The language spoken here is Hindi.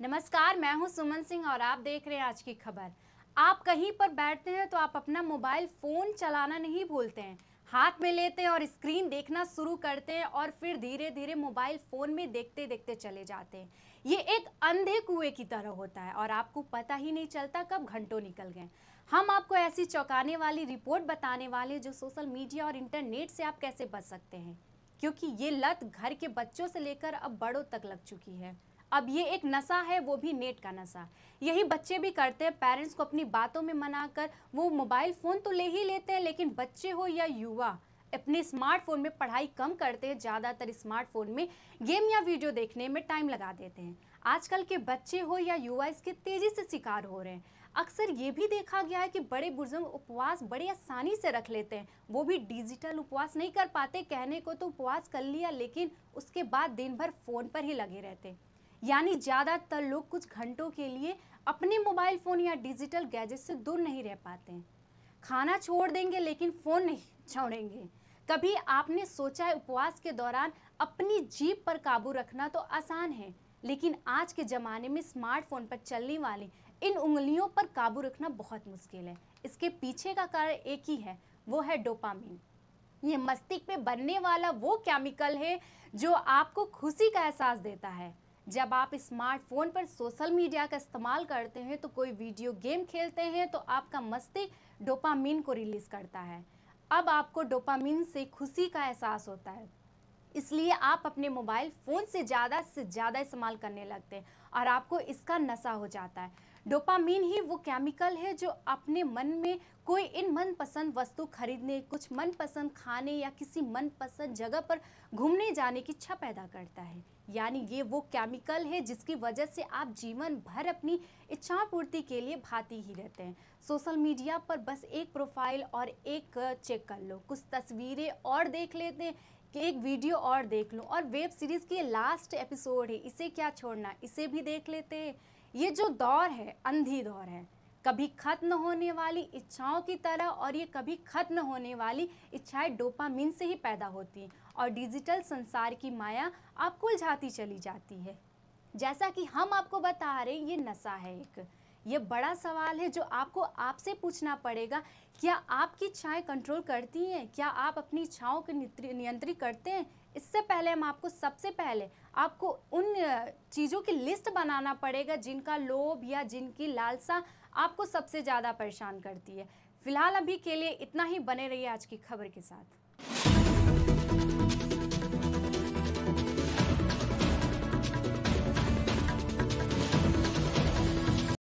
नमस्कार मैं हूं सुमन सिंह और आप देख रहे हैं आज की खबर आप कहीं पर बैठते हैं तो आप अपना मोबाइल फ़ोन चलाना नहीं भूलते हैं हाथ में लेते हैं और स्क्रीन देखना शुरू करते हैं और फिर धीरे धीरे मोबाइल फ़ोन में देखते देखते चले जाते हैं ये एक अंधे कुएं की तरह होता है और आपको पता ही नहीं चलता कब घंटों निकल गए हम आपको ऐसी चौंकाने वाली रिपोर्ट बताने वाले जो सोशल मीडिया और इंटरनेट से आप कैसे बच सकते हैं क्योंकि ये लत घर के बच्चों से लेकर अब बड़ों तक लग चुकी है अब ये एक नशा है वो भी नेट का नशा यही बच्चे भी करते हैं पेरेंट्स को अपनी बातों में मना कर वो मोबाइल फ़ोन तो ले ही लेते हैं लेकिन बच्चे हो या युवा अपने स्मार्टफोन में पढ़ाई कम करते हैं ज़्यादातर स्मार्टफोन में गेम या वीडियो देखने में टाइम लगा देते हैं आजकल के बच्चे हो या युवा इसके तेज़ी से शिकार हो रहे हैं अक्सर ये भी देखा गया है कि बड़े बुजुर्ग उपवास बड़े आसानी से रख लेते हैं वो भी डिजिटल उपवास नहीं कर पाते कहने को तो उपवास कर लिया लेकिन उसके बाद दिन भर फ़ोन पर ही लगे रहते हैं यानी ज़्यादातर लोग कुछ घंटों के लिए अपने मोबाइल फ़ोन या डिजिटल गैजेट से दूर नहीं रह पाते हैं खाना छोड़ देंगे लेकिन फ़ोन नहीं छोड़ेंगे कभी आपने सोचा है उपवास के दौरान अपनी जीप पर काबू रखना तो आसान है लेकिन आज के ज़माने में स्मार्टफोन पर चलने वाली इन उंगलियों पर काबू रखना बहुत मुश्किल है इसके पीछे का कारण एक ही है वो है डोपामिन ये मस्तिष्क में बनने वाला वो केमिकल है जो आपको खुशी का एहसास देता है जब आप स्मार्टफोन पर सोशल मीडिया का इस्तेमाल करते हैं तो कोई वीडियो गेम खेलते हैं तो आपका मस्तिष्क डोपामिन को रिलीज़ करता है अब आपको डोपामिन से खुशी का एहसास होता है इसलिए आप अपने मोबाइल फ़ोन से ज़्यादा से ज़्यादा इस्तेमाल करने लगते हैं और आपको इसका नशा हो जाता है डोपामीन ही वो केमिकल है जो अपने मन में कोई इन मनपसंद वस्तु खरीदने कुछ मनपसंद खाने या किसी मनपसंद जगह पर घूमने जाने की इच्छा पैदा करता है यानी ये वो केमिकल है जिसकी वजह से आप जीवन भर अपनी इच्छा पूर्ति के लिए भाती ही रहते हैं सोशल मीडिया पर बस एक प्रोफाइल और एक चेक कर लो कुछ तस्वीरें और देख लेते हैं कि एक वीडियो और देख लो और वेब सीरीज़ की लास्ट एपिसोड है इसे क्या छोड़ना इसे भी देख लेते हैं ये जो दौर है अंधी दौर है कभी खत्म होने वाली इच्छाओं की तरह और ये कभी खत्म होने वाली इच्छाएं डोपामिन से ही पैदा होती हैं और डिजिटल संसार की माया आपको उलझाती चली जाती है जैसा कि हम आपको बता रहे हैं ये नशा है एक ये बड़ा सवाल है जो आपको आपसे पूछना पड़ेगा क्या आपकी छाएँ कंट्रोल करती हैं क्या आप अपनी छाओं को नियंत्रित करते हैं इससे पहले हम आपको सबसे पहले आपको उन चीज़ों की लिस्ट बनाना पड़ेगा जिनका लोभ या जिनकी लालसा आपको सबसे ज़्यादा परेशान करती है फिलहाल अभी के लिए इतना ही बने रहिए आज की खबर के साथ